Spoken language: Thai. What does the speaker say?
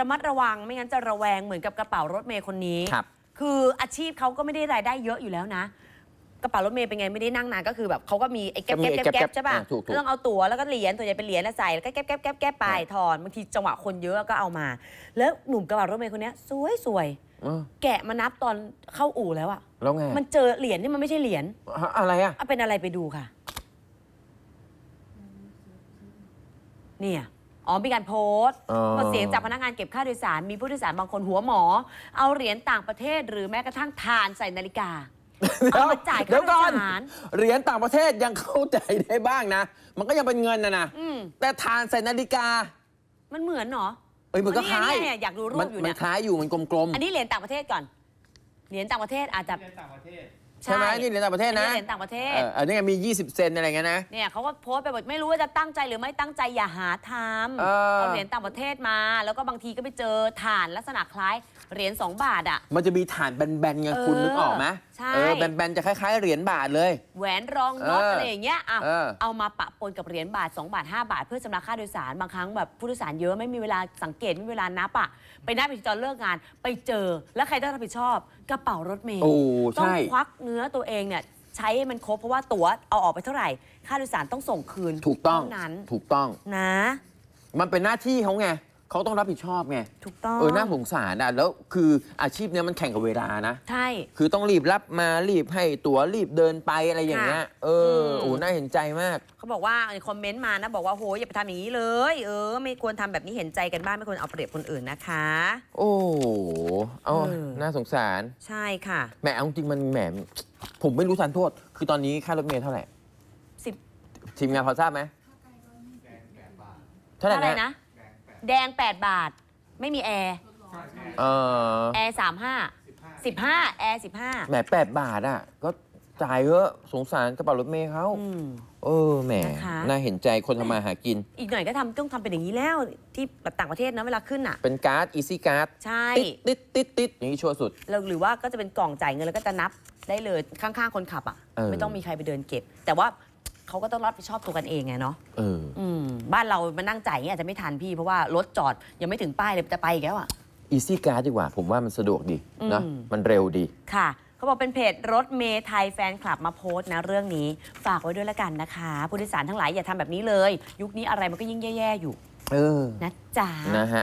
ระมัดระวังไม่งั้นจะระแวงเหมือนกับกระเป๋ารถเมย์คนนี้ครับ คืออาชีพเขาก็ไม่ได้รายได้เยอะอยู่แล้วนะกระเป๋ารถเมย์เป็นไงไม่ได้นั่งนานก็คือแบบเขาก็มีไอ้แก๊บแก๊บแก๊บใช่ป่ะเ่าถต้องเอาตั๋วแล้วก็เหรียญตัวใหญ่เป็นเหรียญแล้วใส่แล้วก็แก๊บแก๊บแก๊บแก๊บไปถอนบางทีจังหวะคนเยอะก็เอามา แล้วหนุ่มกระเป๋ารถเมย์คนนี้สวยสวยแกะมานับตอนเข้าอู่แล้วอะแล้วไงมันเจอเหรียญที่มันไม่ใช่เหรียญอะอะไรอ่ะเอาเป็นอะไรไปดูค่ะ เนี่ยอ๋อ มีการโพสต์เสียงจากพนักงานเก็บค่าโดยสารมีผู้โดยสารบางคนหัวหมอ เอาเหรียญต่างประเทศหรือแม้กระทั่งทานใส่นาฬิกาเอามาจ่ายค่าดี๋ยวก่อนโดยสารเหรียญต่างประเทศยังเข้าใจได้บ้างนะ มันก็ยังเป็นเงินนะนะแต่ทานใส่นาฬิกา มันเหมือนเหรอเอ้ยมันก็คล้ายเนี่ยอยากดูรูปอยู่เนี่ยมันคล้ายอยู่มันกลมๆอันนี้เหรียญต่างประเทศก่อน เหรียญต่างประเทศอาจจะเรียญต่างประเทศใช่ไหมนี่เหรียญต่างประเทศนะเหรียญต่างประเทศเออันนี้มี 20 เซนอะไรเงี้ยนะเนี่ยเขาก็โพสไปบอกไม่รู้ว่าจะตั้งใจหรือไม่ตั้งใจอย่าหาทำเอเาเหรียญต่างประเทศมา แล้วก็บางทีก็ไปเจอฐานลักษณะคล้ายเหรียญ2บาทอ่ะมันจะมีฐานแบนๆไงคุณนึกออกไหมใช่แบนๆจะคล้าย ๆเหรียญบาทเลยแหวนรองน็อตอะไรอย่างเงี้ยเอเอามาปะปนกับเหรียญบาท2บาท5บาทเพื่อชำระค่าโดยสารบางครั้งแบบผู้โดยสารเยอะไม่มีเวลาสังเกตไม่มีเวลานับอ่ะไปนับอีกทอนเลิกงาน ไปเจอ แล้วใครต้องรับผิดชอบกระเป๋ารถเมล์ต้องควักเงนื้อตัวเองเนี่ยใช้ให้มันครบ เพราะว่าตั๋วเอาออกไปเท่าไหร่ ค่าโดยสารต้องส่งคืน ถูกต้องนั้นถูกต้อง นะ มันเป็นหน้าที่เขาไงเขาต้องรับผิดชอบไง ถูกต้อง เออ น่าสงสารนะ แล้วคืออาชีพเนี้ยมันแข่งกับเวลานะ ใช่ คือต้องรีบรับมา รีบให้ตัว๋วรีบเดินไปอะไรอย่างเงี้ย เออ โอ้ น่าเห็นใจมาก เขาบอกว่าในคอมเมนต์มานะ บอกว่าโหอย่าไปทำอย่างนี้เลย เออ ไม่ควรทำแบบนี้เห็นใจกันบ้าง ไม่ควรเอาเปรียบคนอื่นนะคะ โอ้โออน่าสงสาร ใช่ค่ะ แหมเอาจริงมันแหม ผมไม่รู้สันโทษ คือตอนนี้ค่ารถเมล์เท่าไหร่สิบทีมงานพอทราบไหมเท่าไหร่นะแดง 8 บาทไม่มีแอร์เออแอร์สามห้าสิบห้าแอร์สิบห้าแหมแปดบาทอ่ะก็จ่ายเยอะสงสารกระเป๋ารถเมย์เขาเออ แหม น่าเห็นใจคนทำมาหากิน อีกหน่อยก็ทำต้องทำเป็นอย่างนี้แล้วที่แบบต่างประเทศนะเวลาขึ้นอ่ะเป็นการ์ด อีซี่การ์ด ใช่ ติดติดติดอย่างนี้ชัวร์สุด หรือว่าก็จะเป็นกล่องจ่ายเงินแล้วก็จะนับได้เลยข้างๆคนขับอ่ะไม่ต้องมีใครไปเดินเก็บ แต่ว่าเขาก็ต้องรับผิดชอบตัวกันเองไงเนาะเออบ้านเรามานั่งจ่าย่เนี่ยอาจจะไม่ทันพี่ เพราะว่ารถจอดยังไม่ถึงป้ายเลยจะไปอีกแล้วอ่ะอีซี่การ์ดดีกว่า ผมว่ามันสะดวกดีนะมันเร็วดี ค่ะ เขาบอกเป็นเพจรถเมทไทยแฟนคลับมาโพสต์นะ เรื่องนี้ฝากไว้ด้วยละกันนะคะผู้โดยสารทั้งหลายอย่าทำแบบนี้เลย ยุคนี้อะไรมันก็ยิ่งแย่ ๆอยู่ออนะจ๊ะนะฮะ